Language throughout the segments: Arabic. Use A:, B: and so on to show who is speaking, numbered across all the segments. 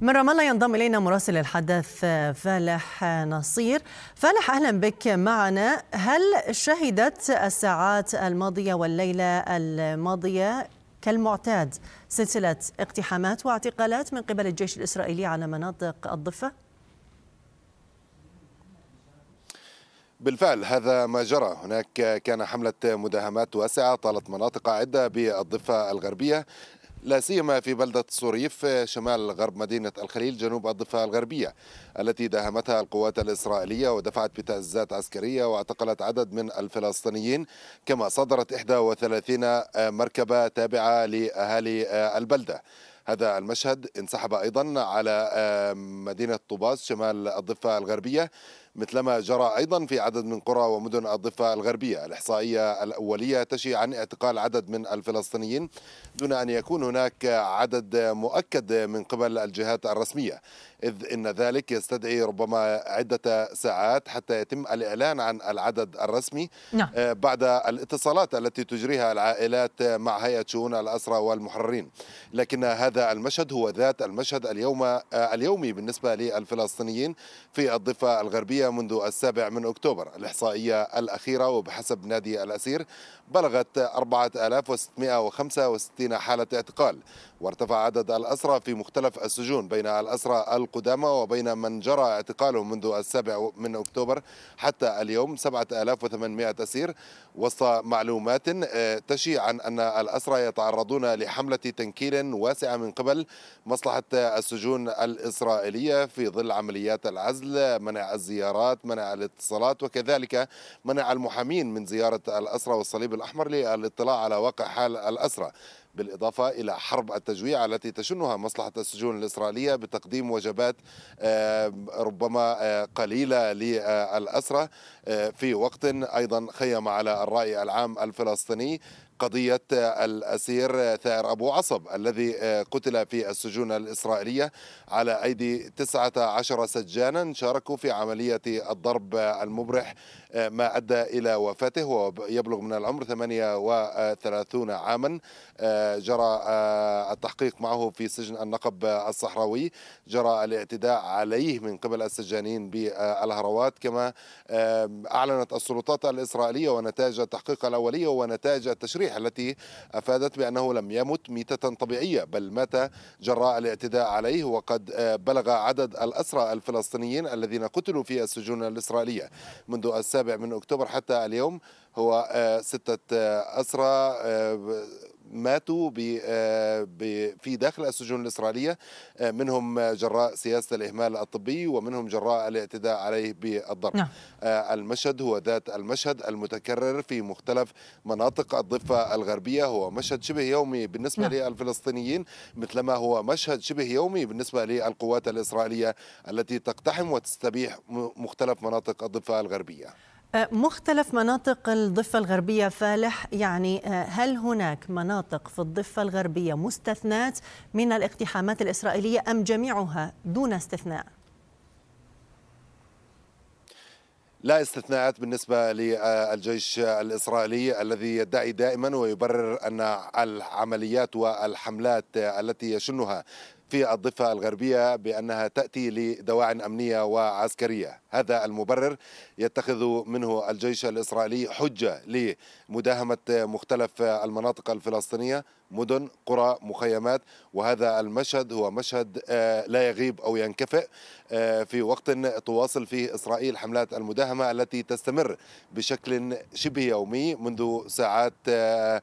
A: من رام الله ينضم الينا مراسل الحدث فالح نصير. فالح اهلا بك معنا، هل شهدت الساعات الماضيه والليله الماضيه كالمعتاد سلسله اقتحامات واعتقالات من قبل الجيش الاسرائيلي على مناطق الضفه؟
B: بالفعل هذا ما جرى هناك كان حملة مداهمات واسعة طالت مناطق عدة بالضفة الغربية لا سيما في بلدة صريف شمال غرب مدينة الخليل جنوب الضفة الغربية التي داهمتها القوات الإسرائيلية ودفعت بتعزيزات عسكرية واعتقلت عدد من الفلسطينيين كما صدرت 31 مركبة تابعة لأهالي البلدة هذا المشهد انسحب أيضا على آه، مدينة طوباس شمال الضفة الغربية مثلما جرى أيضا في عدد من قرى ومدن الضفة الغربية الإحصائية الأولية تشي عن اعتقال عدد من الفلسطينيين دون أن يكون هناك عدد مؤكد من قبل الجهات الرسمية إذ إن ذلك يستدعي ربما عدة ساعات حتى يتم الإعلان عن العدد الرسمي نعم. آه، بعد الاتصالات التي تجريها العائلات مع هيئة شؤون الأسرى والمحررين لكن هذا هذا المشهد هو ذات المشهد اليوم آه، اليومي بالنسبة للفلسطينيين في الضفة الغربية منذ السابع من أكتوبر الإحصائية الأخيرة وبحسب نادي الأسير بلغت 4665 حالة اعتقال وارتفع عدد الأسرى في مختلف السجون بين الأسرى القدامى وبين من جرى اعتقالهم منذ السابع من أكتوبر حتى اليوم 7800 أسير وسط معلومات آه، تشي عن أن الأسرى يتعرضون لحملة تنكيل واسعة من قبل مصلحة السجون الإسرائيلية في ظل عمليات العزل منع الزيارات منع الاتصالات وكذلك منع المحامين من زيارة الأسرى والصليب الأحمر للاطلاع على واقع حال الأسرى بالإضافة إلى حرب التجويع التي تشنها مصلحة السجون الإسرائيلية بتقديم وجبات آه، ربما آه، قليلة للأسرة آه، في وقت أيضا خيم على الرأي العام الفلسطيني قضية الأسير ثائر أبو عصب الذي آه، قتل في السجون الإسرائيلية على أيدي 19 سجانا شاركوا في عملية الضرب المبرح آه، ما أدى إلى وفاته ويبلغ من العمر 38 عاما آه، جرى التحقيق معه في سجن النقب الصحراوي جرى الاعتداء عليه من قبل السجانين بالهروات كما أعلنت السلطات الإسرائيلية ونتائج التحقيق الأولية ونتائج التشريع الصحيح التي أفادت بأنه لم يمت ميتة طبيعية بل مات جراء الاعتداء عليه وقد بلغ عدد الأسرى الفلسطينيين الذين قتلوا في السجون الإسرائيلية منذ السابع من أكتوبر حتى اليوم هو آه، ستة آه، أسرى آه، ماتوا في داخل السجون الإسرائيلية منهم جراء سياسة الإهمال الطبي ومنهم جراء الاعتداء عليه بالضرب نعم. المشهد هو ذات المشهد المتكرر في مختلف مناطق الضفة الغربية هو مشهد شبه يومي بالنسبة نعم. للفلسطينيين مثلما هو مشهد شبه يومي بالنسبة للقوات الإسرائيلية التي تقتحم وتستبيح مختلف مناطق الضفة الغربية
A: آه، مختلف مناطق الضفة الغربية فالح يعني آه، هل هناك مناطق في الضفة الغربية مستثنات من الاقتحامات الإسرائيلية أم جميعها دون استثناء؟
B: لا استثناءات بالنسبة للجيش الإسرائيلي الذي يدعي دائما ويبرر أن العمليات والحملات التي يشنها في الضفة الغربية بأنها تأتي لدواعٍ أمنية وعسكرية هذا المبرر يتخذ منه الجيش الإسرائيلي حجة لمداهمة مختلف المناطق الفلسطينية مدن قرى مخيمات وهذا المشهد هو مشهد آه، لا يغيب أو ينكفئ آه، في وقت تواصل فيه إسرائيل حملات المداهمة التي تستمر بشكل شبه يومي منذ ساعات آه،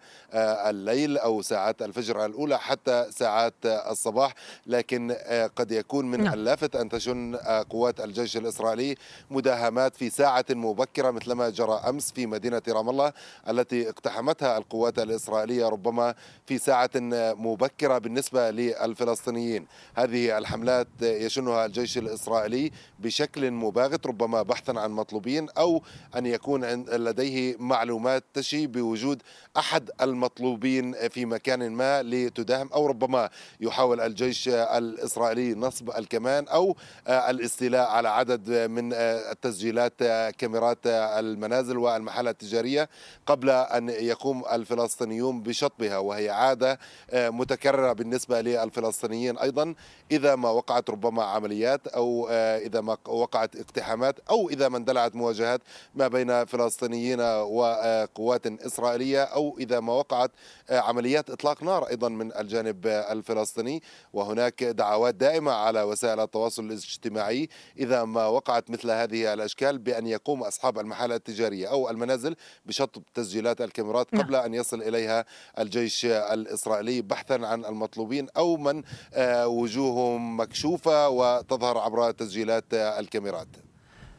B: الليل أو ساعات الفجر الأولى حتى ساعات الصباح لكن قد يكون من نعم. اللافت أن تشن قوات الجيش الإسرائيلي مداهمات في ساعة مبكرة مثلما جرى أمس في مدينة رام الله التي اقتحمتها القوات الإسرائيلية ربما في في ساعة مبكرة بالنسبة للفلسطينيين هذه الحملات يشنها الجيش الإسرائيلي بشكل مباغت ربما بحثا عن مطلوبين أو أن يكون لديه معلومات تشي بوجود أحد المطلوبين في مكان ما لتداهم أو ربما يحاول الجيش الإسرائيلي نصب الكمان أو الاستيلاء على عدد من التسجيلات كاميرات المنازل والمحلات التجارية قبل أن يقوم الفلسطينيون بشطبها وهي عادة آه، متكررة بالنسبة للفلسطينيين أيضا إذا ما وقعت ربما عمليات أو آه، إذا ما وقعت اقتحامات أو إذا ما اندلعت مواجهات ما بين فلسطينيين وقوات آه، إسرائيلية أو إذا ما وقعت عمليات إطلاق نار أيضا من الجانب الفلسطيني وهناك دعوات دائمة على وسائل التواصل الاجتماعي إذا ما وقعت مثل هذه الأشكال بأن يقوم أصحاب المحال التجارية أو المنازل بشطب تسجيلات الكاميرات نعم. قبل أن يصل إليها الجيش الإسرائيلي بحثا عن المطلوبين أو من آه، وجوههم مكشوفة وتظهر عبر تسجيلات آه، الكاميرات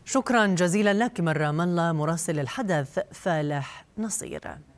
A: شكرا جزيلا لك مرة الله مراسل الحدث فالح نصير